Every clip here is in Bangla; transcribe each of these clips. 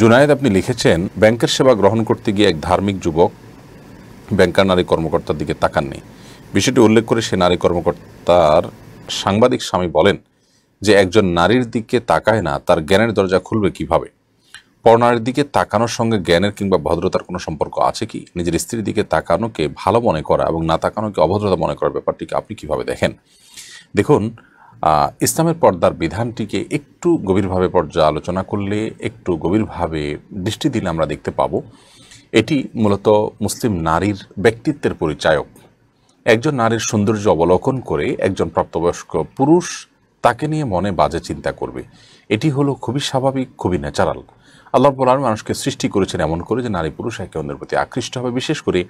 জুনায়েদ আপনি লিখেছেন ব্যাংকের সেবা গ্রহণ করতে গিয়ে এক ধার্মিক যুবক ব্যাংকার নারী কর্মকর্তার দিকে তাকাননি বিষয়টি উল্লেখ করে সে নারী কর্মকর্তার সাংবাদিক স্বামী বলেন যে একজন নারীর দিকে তাকায় না তার জ্ঞানের দরজা খুলবে কিভাবে পরনারীর দিকে তাকানোর সঙ্গে জ্ঞানের কিংবা ভদ্রতার কোনো সম্পর্ক আছে কি নিজের স্ত্রীর দিকে তাকানোকে ভালো মনে করা এবং না তাকানোকে অভদ্রতা মনে করার ব্যাপারটিকে আপনি কিভাবে দেখেন দেখুন ইসলামের পর্দার বিধানটিকে একটু গভীরভাবে পর্যালোচনা করলে একটু গভীরভাবে দৃষ্টি দিলে আমরা দেখতে পাব এটি মূলত মুসলিম নারীর ব্যক্তিত্বের পরিচায়ক একজন নারীর সৌন্দর্য অবলোকন করে একজন প্রাপ্তবয়স্ক পুরুষ তাকে নিয়ে মনে বাজে চিন্তা করবে এটি হলো খুবই স্বাভাবিক খুবই ন্যাচারাল আল্লাহ বলার মানুষকে সৃষ্টি করেছেন এমন করে যে নারী পুরুষ একে অন্যের প্রতি আকৃষ্ট হবে বিশেষ করে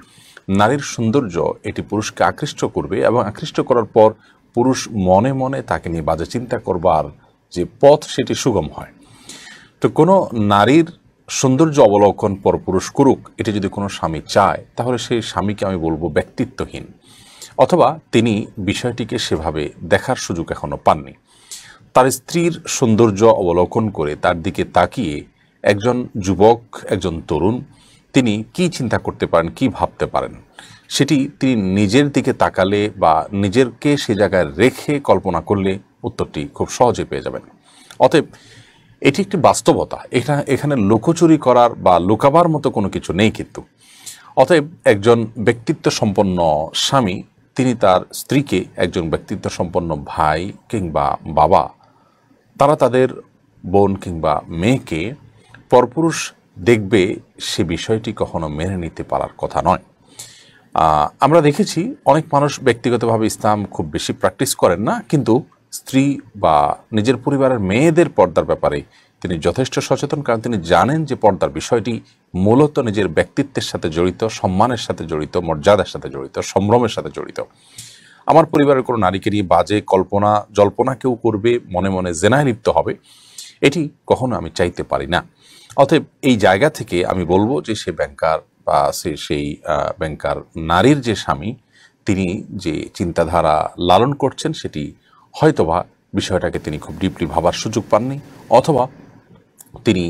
নারীর সৌন্দর্য এটি পুরুষকে আকৃষ্ট করবে এবং আকৃষ্ট করার পর পুরুষ মনে মনে তাকে নিয়ে বাজে চিন্তা করবার যে পথ সেটি সুগম হয় তো কোনো নারীর সৌন্দর্য অবলোকন পর পুরুষ করুক এটি যদি কোনো স্বামী চায় তাহলে সেই স্বামীকে আমি বলবো ব্যক্তিত্বহীন অথবা তিনি বিষয়টিকে সেভাবে দেখার সুযোগ এখনও পাননি তার স্ত্রীর সৌন্দর্য অবলোকন করে তার দিকে তাকিয়ে একজন যুবক একজন তরুণ তিনি কি চিন্তা করতে পারেন কি ভাবতে পারেন সেটি তিনি নিজের দিকে তাকালে বা নিজেরকে সে জায়গায় রেখে কল্পনা করলে উত্তরটি খুব সহজে পেয়ে যাবেন অতএব এটি একটি বাস্তবতা এটা এখানে লোকচুরি করার বা লুকাবার মতো কোনো কিছু নেই কিন্তু অতএব একজন ব্যক্তিত্ব সম্পন্ন স্বামী তিনি তার স্ত্রীকে একজন ব্যক্তিত্ব সম্পন্ন ভাই কিংবা বাবা তারা তাদের বোন কিংবা মেয়েকে পরপুরুষ দেখবে সে বিষয়টি কখনো মেনে নিতে পারার কথা নয় আমরা দেখেছি অনেক মানুষ ব্যক্তিগতভাবে ইসলাম খুব বেশি প্র্যাকটিস করেন না কিন্তু স্ত্রী বা নিজের পরিবারের মেয়েদের পর্দার ব্যাপারে তিনি যথেষ্ট সচেতন কারণ তিনি জানেন যে পর্দার বিষয়টি মূলত নিজের ব্যক্তিত্বের সাথে জড়িত সম্মানের সাথে জড়িত মর্যাদার সাথে জড়িত সম্ভ্রমের সাথে জড়িত আমার পরিবারের কোনো নারীকেরই বাজে কল্পনা জল্পনা কেউ করবে মনে মনে জেনায় লিপ্ত হবে এটি কখনো আমি চাইতে পারি না অতএব এই জায়গা থেকে আমি বলবো যে সে ব্যাংকার বা সেই ব্যাংকার নারীর যে স্বামী তিনি যে চিন্তাধারা লালন করছেন সেটি হয়তোবা বিষয়টাকে তিনি খুব ডিপলি ভাবার সুযোগ পাননি অথবা তিনি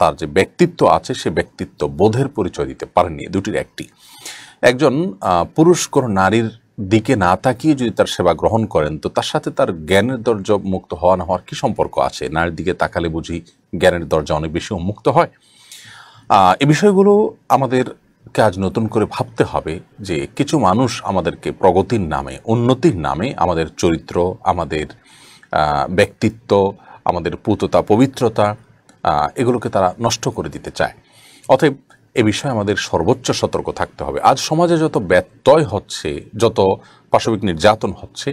তার যে ব্যক্তিত্ব আছে সে ব্যক্তিত্ব বোধের পরিচয় দিতে পারেননি দুটির একটি একজন পুরুষ কোনো নারীর দিকে না তাকিয়ে যদি তার সেবা গ্রহণ করেন তো তার সাথে তার জ্ঞানের দরজা মুক্ত হওয়া না হওয়ার কী সম্পর্ক আছে নারীর দিকে তাকালে বুঝি জ্ঞানের দরজা অনেক বেশি উন্মুক্ত হয় এ বিষয়গুলো আমাদের আজ নতুন করে ভাবতে হবে যে কিছু মানুষ আমাদেরকে প্রগতির নামে উন্নতির নামে আমাদের চরিত্র আমাদের ব্যক্তিত্ব আমাদের পুততা পবিত্রতা এগুলোকে তারা নষ্ট করে দিতে চায় অতএব এ বিষয়ে আমাদের সর্বোচ্চ সতর্ক থাকতে হবে আজ সমাজে যত ব্যত্যয় হচ্ছে যত পাশবিক নির্যাতন হচ্ছে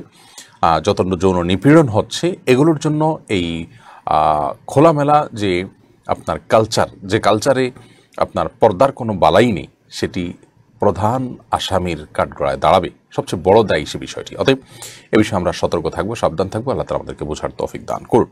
যত যৌন নিপীড়ন হচ্ছে এগুলোর জন্য এই খোলামেলা যে আপনার কালচার যে কালচারে আপনার পর্দার কোনো বালাই নেই সেটি প্রধান আসামির কাঠগড়ায় দাঁড়াবে সবচেয়ে বড় দায়ী সে বিষয়টি অতএব এ বিষয়ে আমরা সতর্ক থাকবো সাবধান থাকবো আল্লাহ তালা আমাদেরকে বোঝার তফিক দান করুন